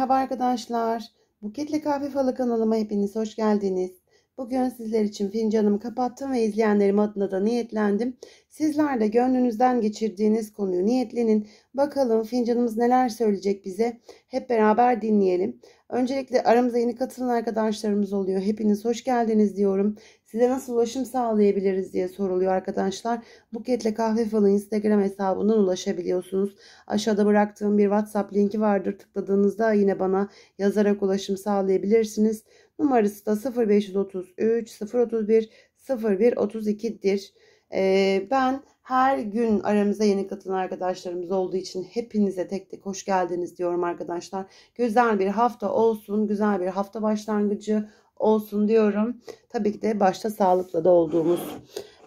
Merhaba arkadaşlar. Buketle Kahve Falı kanalıma hepiniz hoş geldiniz. Bugün sizler için fincanımı kapattım ve izleyenlerim adına da niyetlendim. Sizler de gönlünüzden geçirdiğiniz konuyu niyetlenin. Bakalım fincanımız neler söyleyecek bize. Hep beraber dinleyelim. Öncelikle aramıza yeni katılan arkadaşlarımız oluyor. Hepiniz hoş geldiniz diyorum. Size nasıl ulaşım sağlayabiliriz diye soruluyor arkadaşlar. Buketle kahve falı Instagram hesabından ulaşabiliyorsunuz. Aşağıda bıraktığım bir WhatsApp linki vardır. Tıkladığınızda yine bana yazarak ulaşım sağlayabilirsiniz. Numarası da 0533 031 0132'dir. Ee, ben her gün aramıza yeni katılan arkadaşlarımız olduğu için hepinize tek tek hoş geldiniz diyorum arkadaşlar. Güzel bir hafta olsun. Güzel bir hafta başlangıcı olsun diyorum. Tabii ki de başta sağlıkla da olduğumuz.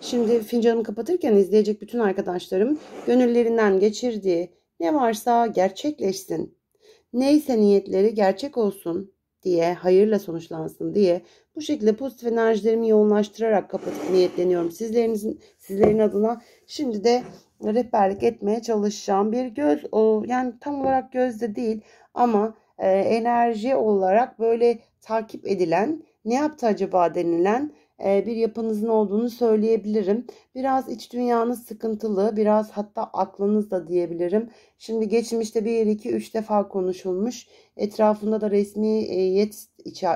Şimdi fincanımı kapatırken izleyecek bütün arkadaşlarım gönüllerinden geçirdiği ne varsa gerçekleşsin. Neyse niyetleri gerçek olsun diye hayırla sonuçlansın diye bu şekilde pozitif enerjilerimi yoğunlaştırarak kapatıp niyetleniyorum sizlerinizin sizlerin adına. Şimdi de rehberlik etmeye çalışacağım bir göz o yani tam olarak gözde değil ama e, enerji olarak böyle takip edilen, ne yaptı acaba denilen e, bir yapınızın olduğunu söyleyebilirim. Biraz iç dünyanız sıkıntılı, biraz hatta aklınız da diyebilirim. Şimdi geçmişte bir, iki, üç defa konuşulmuş, etrafında da resmiyet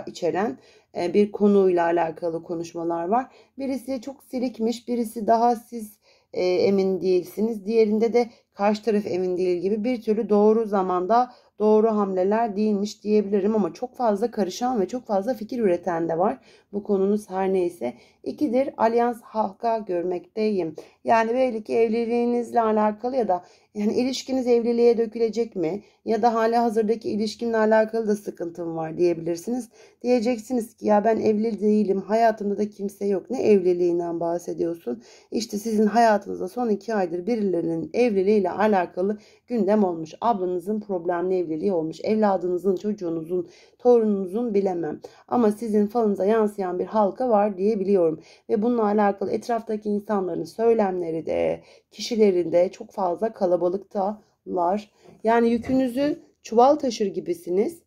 içeren e, bir konuyla alakalı konuşmalar var. Birisi çok silikmiş, birisi daha siz e, emin değilsiniz. Diğerinde de karşı taraf emin değil gibi bir türlü doğru zamanda doğru hamleler değilmiş diyebilirim ama çok fazla karışan ve çok fazla fikir üreten de var. Bu konunuz her neyse. İkidir alyans halka görmekteyim. Yani belli ki evliliğinizle alakalı ya da yani ilişkiniz evliliğe dökülecek mi? Ya da hala hazırdaki ilişkinle alakalı da sıkıntım var diyebilirsiniz. Diyeceksiniz ki ya ben evli değilim. Hayatımda da kimse yok. Ne evliliğinden bahsediyorsun? İşte sizin hayatınızda son iki aydır birilerinin evliliğiyle alakalı gündem olmuş. Ablanızın problemli evliliği olmuş. Evladınızın, çocuğunuzun, torununuzun bilemem. Ama sizin falınıza yansıyan bir halka var diyebiliyorum. Ve bununla alakalı etraftaki insanların söylemleri de, kişilerinde çok fazla kalabalıktalar. Yani yükünüzü çuval taşır gibisiniz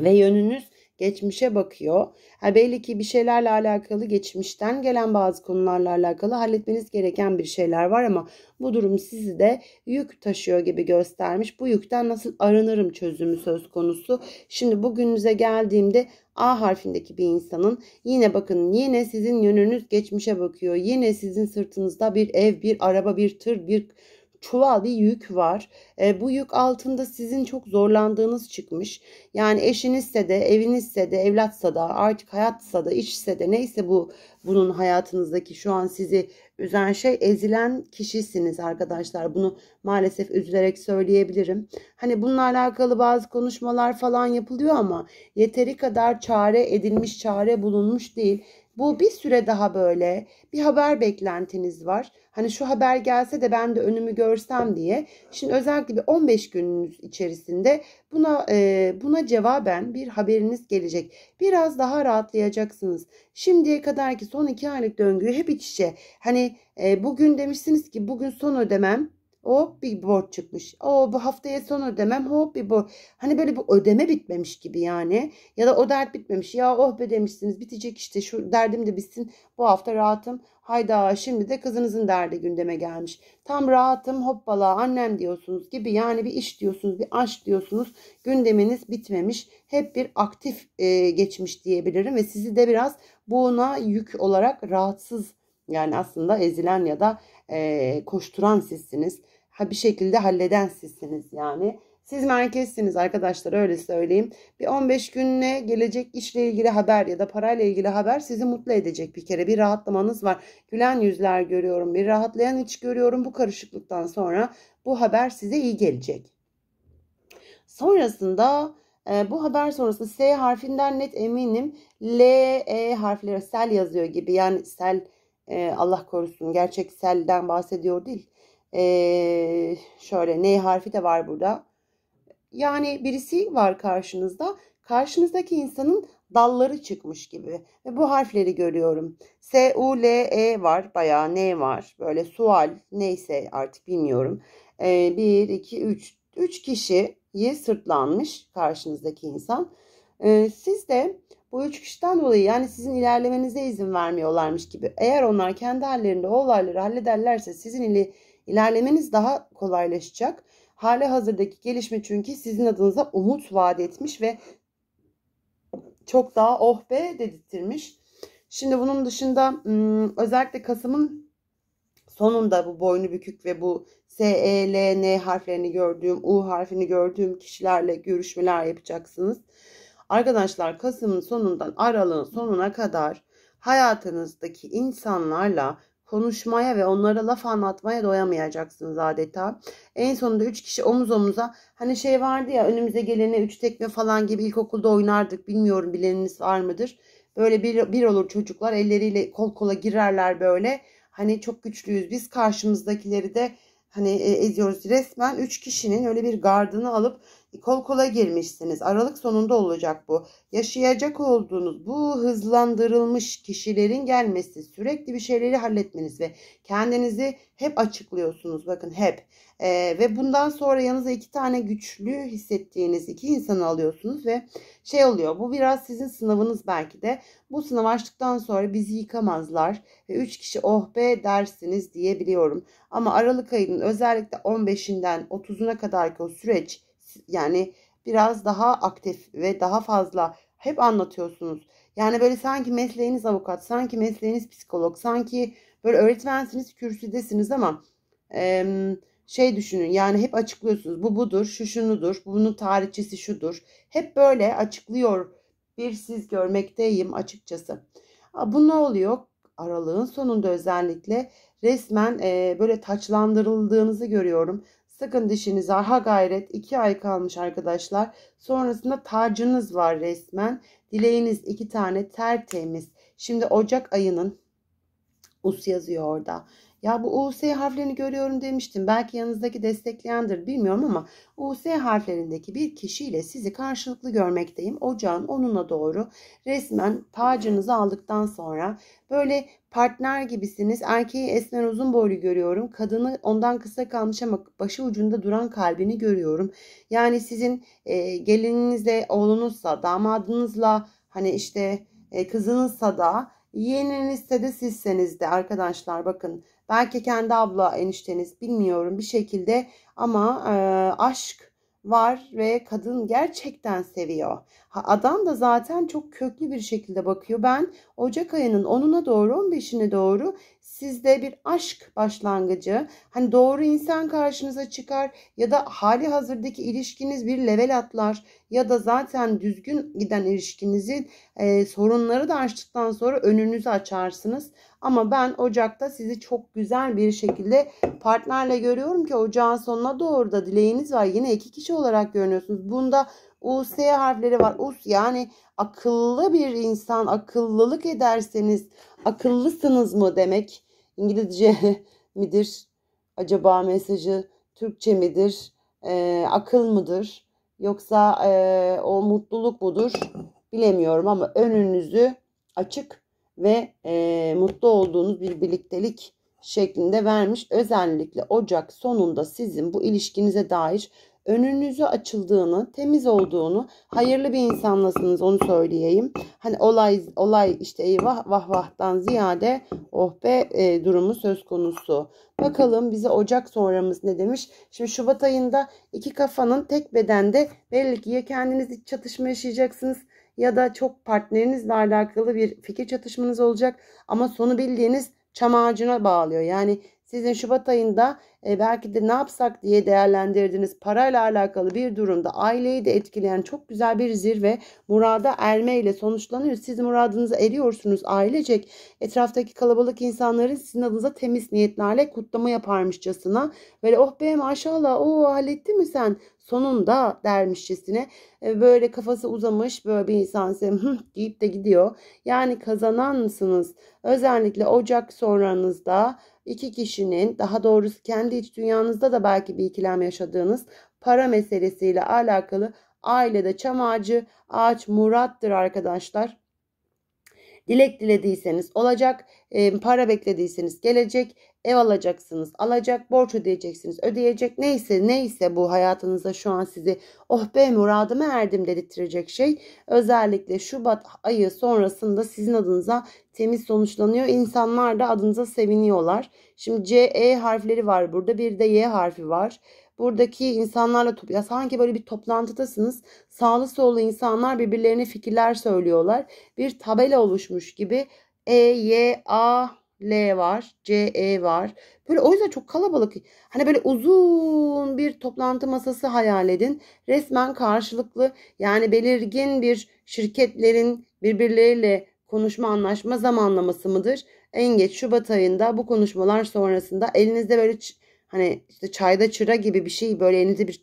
ve yönünüz geçmişe bakıyor. Ha, belli ki bir şeylerle alakalı geçmişten gelen bazı konularla alakalı halletmeniz gereken bir şeyler var ama bu durum sizi de yük taşıyor gibi göstermiş. Bu yükten nasıl arınırım çözümü söz konusu. Şimdi bugününüze geldiğimde A harfindeki bir insanın yine bakın yine sizin yönünüz geçmişe bakıyor. Yine sizin sırtınızda bir ev, bir araba, bir tır, bir çuval bir yük var. E, bu yük altında sizin çok zorlandığınız çıkmış. Yani eşinizse de, evinizse de, evlatsa da, artık hayatsa da, işse de neyse bu bunun hayatınızdaki şu an sizi üzen şey ezilen kişisiniz arkadaşlar. Bunu maalesef üzülerek söyleyebilirim. Hani bununla alakalı bazı konuşmalar falan yapılıyor ama yeteri kadar çare edilmiş, çare bulunmuş değil. Bu bir süre daha böyle bir haber beklentiniz var. Hani şu haber gelse de ben de önümü görsem diye. Şimdi özellikle bir 15 gününüz içerisinde buna e, buna cevaben bir haberiniz gelecek. Biraz daha rahatlayacaksınız. Şimdiye kadarki son iki aylık döngüyü hep iç içe. Hani e, bugün demişsiniz ki bugün son ödemem Hop bir borç çıkmış. O bu haftaya son ödemem hop bir borç. Hani böyle bir ödeme bitmemiş gibi yani. Ya da o dert bitmemiş. Ya oh be demişsiniz bitecek işte şu derdim de bitsin. Bu hafta rahatım. Hayda şimdi de kızınızın derdi gündeme gelmiş. Tam rahatım hoppala annem diyorsunuz gibi. Yani bir iş diyorsunuz bir aşk diyorsunuz. Gündeminiz bitmemiş. Hep bir aktif e, geçmiş diyebilirim. Ve sizi de biraz buna yük olarak rahatsız yani aslında ezilen ya da e, koşturan sizsiniz bir şekilde halleden sizsiniz yani. Siz merkezsiniz arkadaşlar öyle söyleyeyim. Bir 15 günle gelecek işle ilgili haber ya da parayla ilgili haber sizi mutlu edecek bir kere. Bir rahatlamanız var. Gülen yüzler görüyorum. Bir rahatlayan iç görüyorum. Bu karışıklıktan sonra bu haber size iyi gelecek. Sonrasında e, bu haber sonrası S harfinden net eminim. L, E harfleri sel yazıyor gibi. Yani sel e, Allah korusun gerçek selden bahsediyor değil ee, şöyle ne harfi de var burada. Yani birisi var karşınızda. Karşınızdaki insanın dalları çıkmış gibi. Ve bu harfleri görüyorum. S, U, L, E var. Bayağı N var. Böyle sual neyse artık bilmiyorum. Ee, 1, 2, 3. 3 kişiyi sırtlanmış karşınızdaki insan. Ee, siz de bu üç kişiden dolayı yani sizin ilerlemenize izin vermiyorlarmış gibi. Eğer onlar kendi hallerinde o olayları hallederlerse sizin ili İlerlemeniz daha kolaylaşacak. Hali hazırdaki gelişme çünkü sizin adınıza umut vaat etmiş ve çok daha oh be dedirtmiş. Şimdi bunun dışında özellikle Kasım'ın sonunda bu boynu bükük ve bu S, E, L, N harflerini gördüğüm, U harfini gördüğüm kişilerle görüşmeler yapacaksınız. Arkadaşlar Kasım'ın sonundan Aralık'ın sonuna kadar hayatınızdaki insanlarla konuşmaya ve onlara laf anlatmaya doyamayacaksınız adeta. En sonunda üç kişi omuz omuza hani şey vardı ya önümüze gelene üç tekme falan gibi ilkokulda oynardık bilmiyorum bileniniz var mıdır. Böyle bir, bir olur çocuklar elleriyle kol kola girerler böyle. Hani çok güçlüyüz biz karşımızdakileri de hani e, eziyoruz resmen. Üç kişinin öyle bir gardını alıp kol kola girmişsiniz. Aralık sonunda olacak bu. Yaşayacak olduğunuz bu hızlandırılmış kişilerin gelmesi, sürekli bir şeyleri halletmeniz ve kendinizi hep açıklıyorsunuz. Bakın hep. Ee, ve bundan sonra yanınıza iki tane güçlü hissettiğiniz iki insanı alıyorsunuz ve şey oluyor. Bu biraz sizin sınavınız belki de. Bu sınav açtıktan sonra bizi yıkamazlar ve üç kişi oh be dersiniz diyebiliyorum. Ama Aralık ayının özellikle 15'inden 30'una kadarki o süreç yani biraz daha aktif ve daha fazla hep anlatıyorsunuz. Yani böyle sanki mesleğiniz avukat, sanki mesleğiniz psikolog, sanki böyle öğretmensiniz, kürsüdesiniz ama e, şey düşünün yani hep açıklıyorsunuz. Bu budur, şu şunudur, bunun tarihçesi şudur. Hep böyle açıklıyor bir siz görmekteyim açıkçası. Bu ne oluyor? Aralığın sonunda özellikle resmen e, böyle taçlandırıldığınızı görüyorum. Sıkın dişinizi ha gayret 2 ay kalmış arkadaşlar. Sonrasında tacınız var resmen. Dileğiniz 2 tane tertemiz. Şimdi Ocak ayının us yazıyor orada. Ya bu US harflerini görüyorum demiştim. Belki yanınızdaki destekleyendir bilmiyorum ama US harflerindeki bir kişiyle sizi karşılıklı görmekteyim. Ocağın onuna doğru resmen tacınızı aldıktan sonra böyle partner gibisiniz. Erkeği esmer uzun boylu görüyorum. Kadını ondan kısa kalmış ama başı ucunda duran kalbini görüyorum. Yani sizin e, gelininizle, oğlunuzla, damadınızla hani işte e, kızınızsa da yeğeninizse de sizseniz de arkadaşlar bakın Belki kendi abla enişteniz bilmiyorum bir şekilde ama e, aşk var ve kadın gerçekten seviyor. Ha, adam da zaten çok köklü bir şekilde bakıyor. Ben Ocak ayının 10'una doğru 15'ine doğru sizde bir aşk başlangıcı. Hani doğru insan karşınıza çıkar ya da hali hazırdaki ilişkiniz bir level atlar ya da zaten düzgün giden ilişkinizin e, sorunları da açtıktan sonra önünüzü açarsınız. Ama ben Ocak'ta sizi çok güzel bir şekilde partnerle görüyorum ki ocağın sonuna doğru da dileğiniz var. Yine iki kişi olarak görünüyorsunuz. Bunda US harfleri var. Us yani akıllı bir insan, akıllılık ederseniz akıllısınız mı demek. İngilizce midir? Acaba mesajı Türkçe midir? E, akıl mıdır? Yoksa e, o mutluluk mudur? Bilemiyorum ama önünüzü açık ve e, mutlu olduğunuz bir birliktelik şeklinde vermiş. Özellikle Ocak sonunda sizin bu ilişkinize dair önünüzü açıldığını, temiz olduğunu, hayırlı bir insanlasınız onu söyleyeyim. Hani olay olay işte eyvah vah vahtan ziyade oh be e, durumu söz konusu. Bakalım bize Ocak sonramız ne demiş? Şimdi Şubat ayında iki kafanın tek bedende belli ki ya kendiniz iç çatışma yaşayacaksınız ya da çok partnerinizle alakalı bir fikir çatışmanız olacak ama sonu bildiğiniz çam ağacına bağlıyor. Yani sizin Şubat ayında e, belki de ne yapsak diye değerlendirdiğiniz parayla alakalı bir durumda aileyi de etkileyen çok güzel bir zirve murada ermeyle sonuçlanıyor. Siz muradınıza eriyorsunuz ailecek. Etraftaki kalabalık insanların sizin adınıza temiz niyetlerle kutlama yaparmışçasına. Böyle oh be maşallah o halletti mi sen? sonunda dermişçesine e, böyle kafası uzamış böyle bir insan ise deyip de gidiyor. Yani kazanan mısınız Özellikle Ocak sonranızda iki kişinin daha doğrusu kendi iç dünyanızda da belki bir ikilem yaşadığınız para meselesiyle alakalı ailede çam ağacı ağaç murattır arkadaşlar. Dilek dilediyseniz olacak, e, para beklediyseniz gelecek, ev alacaksınız alacak, borç ödeyeceksiniz ödeyecek. Neyse neyse bu hayatınızda şu an sizi oh be muradıma erdim dedirtecek şey. Özellikle Şubat ayı sonrasında sizin adınıza temiz sonuçlanıyor. İnsanlar da adınıza seviniyorlar. Şimdi C, E harfleri var burada bir de Y harfi var buradaki insanlarla ya sanki böyle bir toplantıdasınız. Sağlı sollu insanlar birbirlerine fikirler söylüyorlar. Bir tabela oluşmuş gibi E, Y, A, L var, C, E var. Böyle o yüzden çok kalabalık. Hani böyle uzun bir toplantı masası hayal edin. Resmen karşılıklı yani belirgin bir şirketlerin birbirleriyle konuşma anlaşma zamanlaması mıdır? En geç Şubat ayında bu konuşmalar sonrasında elinizde böyle Hani işte çayda çıra gibi bir şey böyle elinizde bir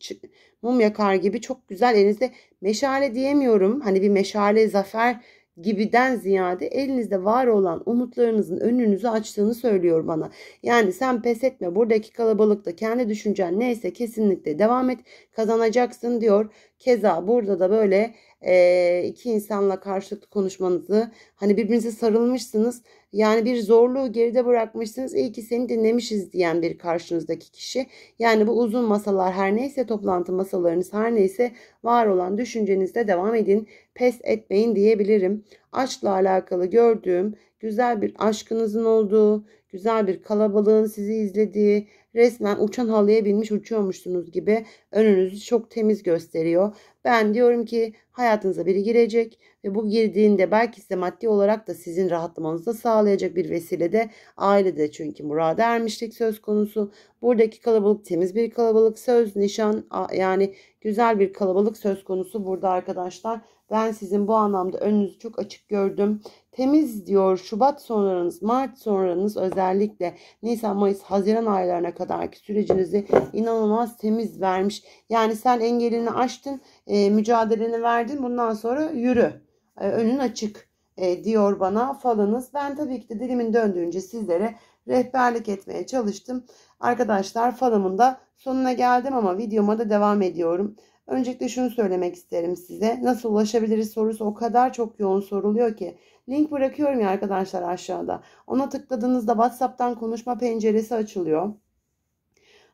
mum yakar gibi çok güzel elinizde meşale diyemiyorum. Hani bir meşale zafer gibiden ziyade elinizde var olan umutlarınızın önünüzü açtığını söylüyor bana. Yani sen pes etme buradaki kalabalıkta kendi düşüncen neyse kesinlikle devam et kazanacaksın diyor. Keza burada da böyle e, iki insanla karşılıklı konuşmanızı hani birbirinize sarılmışsınız yani bir zorluğu geride bırakmışsınız "İyi ki seni dinlemişiz diyen bir karşınızdaki kişi yani bu uzun masalar her neyse toplantı masalarınız her neyse var olan düşüncenizde devam edin pes etmeyin diyebilirim aşkla alakalı gördüğüm güzel bir aşkınızın olduğu güzel bir kalabalığın sizi izlediği Resmen uçan halıya binmiş uçuyormuşsunuz gibi önünüzü çok temiz gösteriyor. Ben diyorum ki hayatınıza biri girecek ve bu girdiğinde belki size maddi olarak da sizin rahatlamanızı da sağlayacak bir vesile de ailede çünkü murada ermişlik söz konusu. Buradaki kalabalık temiz bir kalabalık söz nişan yani güzel bir kalabalık söz konusu burada arkadaşlar. Ben sizin bu anlamda önünüzü çok açık gördüm. Temiz diyor Şubat sonranız, Mart sonranız özellikle Nisan, Mayıs, Haziran aylarına kadarki sürecinizi inanılmaz temiz vermiş. Yani sen engelini aştın e, mücadeleni verdin bundan sonra yürü e, önün açık e, diyor bana falınız. Ben tabii ki de dilimin döndüğünce sizlere rehberlik etmeye çalıştım. Arkadaşlar falımın da sonuna geldim ama videoma da devam ediyorum. Öncelikle şunu söylemek isterim size. Nasıl ulaşabiliriz sorusu o kadar çok yoğun soruluyor ki. Link bırakıyorum ya arkadaşlar aşağıda. Ona tıkladığınızda WhatsApp'tan konuşma penceresi açılıyor.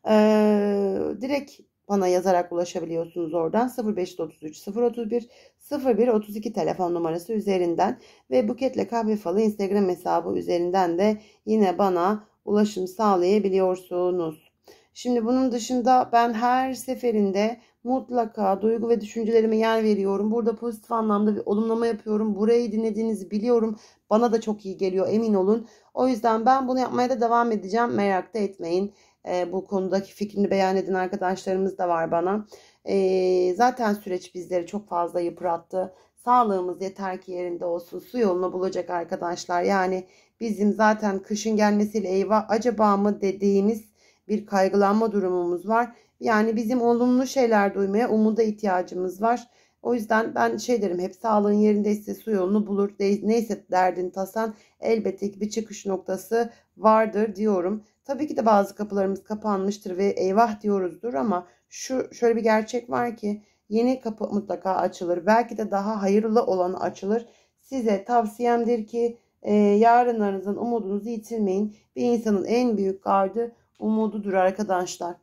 Ee, direkt bana yazarak ulaşabiliyorsunuz oradan 0533 031 01 32 telefon numarası üzerinden ve Buketle Kahve Falı Instagram hesabı üzerinden de yine bana ulaşım sağlayabiliyorsunuz. Şimdi bunun dışında ben her seferinde mutlaka duygu ve düşüncelerime yer veriyorum. Burada pozitif anlamda bir olumlama yapıyorum. Burayı dinlediğinizi biliyorum. Bana da çok iyi geliyor emin olun. O yüzden ben bunu yapmaya da devam edeceğim. Merak da etmeyin. E, bu konudaki fikrini beyan eden arkadaşlarımız da var bana. E, zaten süreç bizleri çok fazla yıprattı. Sağlığımız yeter ki yerinde olsun. Su yolunu bulacak arkadaşlar. Yani bizim zaten kışın gelmesiyle eyvah acaba mı dediğimiz bir kaygılanma durumumuz var. Yani bizim olumlu şeyler duymaya umuda ihtiyacımız var. O yüzden ben şey derim hep sağlığın yerindeyse su yolunu bulur. Neyse derdin tasan elbette ki bir çıkış noktası vardır diyorum. Tabii ki de bazı kapılarımız kapanmıştır ve eyvah diyoruzdur ama şu şöyle bir gerçek var ki yeni kapı mutlaka açılır. Belki de daha hayırlı olan açılır. Size tavsiyemdir ki e, yarınlarınızın umudunuzu yitirmeyin. Bir insanın en büyük gardı umududur arkadaşlar.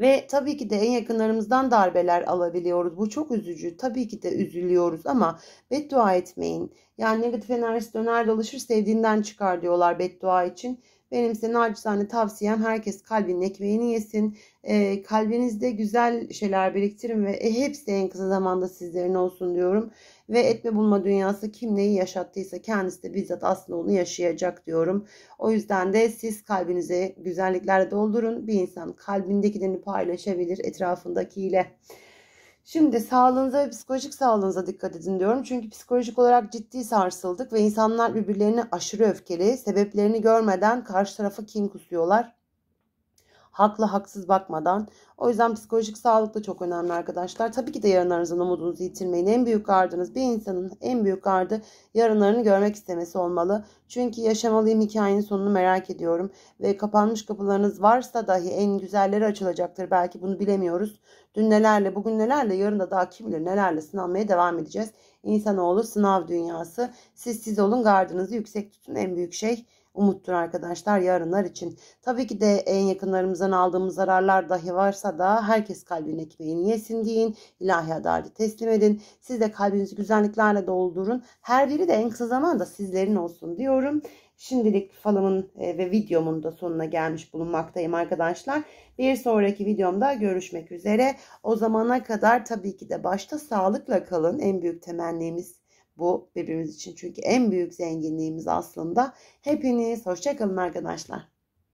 Ve tabii ki de en yakınlarımızdan darbeler alabiliyoruz. Bu çok üzücü. Tabii ki de üzülüyoruz ama beddua etmeyin. Yani negatif enerjisi döner dolaşır sevdiğinden çıkar diyorlar beddua için. Benim size nacizane tavsiyem herkes kalbinin ekmeğini yesin. E, kalbinizde güzel şeyler biriktirin ve e, hepsi en kısa zamanda sizlerin olsun diyorum. Ve etme bulma dünyası kim neyi yaşattıysa kendisi de bizzat aslında onu yaşayacak diyorum. O yüzden de siz kalbinize güzellikler doldurun. Bir insan kalbindekilerini paylaşabilir etrafındakiyle. Şimdi sağlığınıza ve psikolojik sağlığınıza dikkat edin diyorum. Çünkü psikolojik olarak ciddi sarsıldık ve insanlar birbirlerini aşırı öfkeli, sebeplerini görmeden karşı tarafa kin kusuyorlar haklı haksız bakmadan. O yüzden psikolojik sağlık da çok önemli arkadaşlar. Tabii ki de yarınlarınızın umudunuzu yitirmeyin. En büyük gardınız bir insanın en büyük gardı yarınlarını görmek istemesi olmalı. Çünkü yaşamalıyım hikayenin sonunu merak ediyorum. Ve kapanmış kapılarınız varsa dahi en güzelleri açılacaktır. Belki bunu bilemiyoruz. Dün nelerle bugün nelerle yarın da daha kim bilir nelerle sınanmaya devam edeceğiz. İnsanoğlu sınav dünyası. Siz siz olun gardınızı yüksek tutun en büyük şey umuttur arkadaşlar yarınlar için. Tabii ki de en yakınlarımızdan aldığımız zararlar dahi varsa da herkes kalbin ekmeğini yesin deyin. İlahi adaleti teslim edin. Siz de kalbinizi güzelliklerle doldurun. Her biri de en kısa zamanda sizlerin olsun diyorum. Şimdilik falımın e, ve videomun da sonuna gelmiş bulunmaktayım arkadaşlar. Bir sonraki videomda görüşmek üzere. O zamana kadar tabii ki de başta sağlıkla kalın. En büyük temennimiz bu birbirimiz için. Çünkü en büyük zenginliğimiz aslında hepiniz. Hoşçakalın arkadaşlar.